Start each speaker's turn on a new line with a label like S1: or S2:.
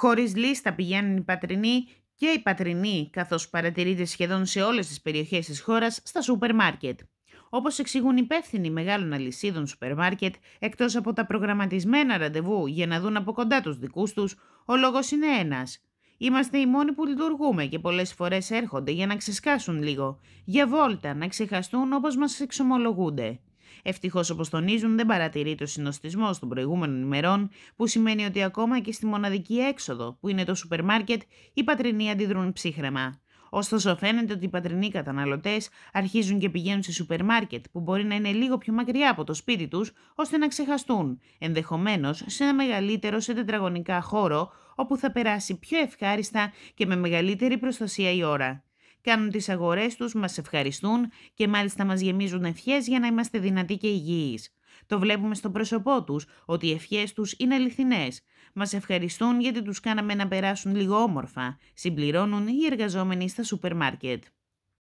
S1: Χωρίς λίστα πηγαίνουν οι πατρινοί και οι πατρινοί, καθώς παρατηρείται σχεδόν σε όλες τις περιοχές της χώρας στα σούπερ μάρκετ. Όπως εξηγούν οι υπεύθυνοι μεγάλων αλυσίδων σούπερ μάρκετ, εκτός από τα προγραμματισμένα ραντεβού για να δουν από κοντά τους δικούς τους, ο λόγος είναι ένας. Είμαστε οι μόνοι που λειτουργούμε και πολλές φορές έρχονται για να ξεσκάσουν λίγο, για βόλτα, να ξεχαστούν όπως μας εξομολογούνται. Ευτυχώς, όπως τονίζουν, δεν παρατηρείται ο συνοστισμό των προηγούμενων ημερών, που σημαίνει ότι ακόμα και στη μοναδική έξοδο, που είναι το σούπερ μάρκετ, οι πατρινοί αντιδρούν ψύχρεμα. Ωστόσο, φαίνεται ότι οι πατρινοί καταναλωτές αρχίζουν και πηγαίνουν σε σούπερ μάρκετ που μπορεί να είναι λίγο πιο μακριά από το σπίτι τους, ώστε να ξεχαστούν, ενδεχομένως σε ένα μεγαλύτερο σε τετραγωνικά χώρο, όπου θα περάσει πιο ευχάριστα και με μεγαλύτερη προστασία η ώρα κάνουν τις αγορές τους, μας ευχαριστούν και μάλιστα μας γεμίζουν ευχές για να είμαστε δυνατοί και υγιείς. Το βλέπουμε στο πρόσωπό τους ότι οι ευχές τους είναι αληθινές. Μας ευχαριστούν γιατί τους κάναμε να περάσουν λίγο όμορφα, συμπληρώνουν οι εργαζόμενοι στα σούπερ μάρκετ.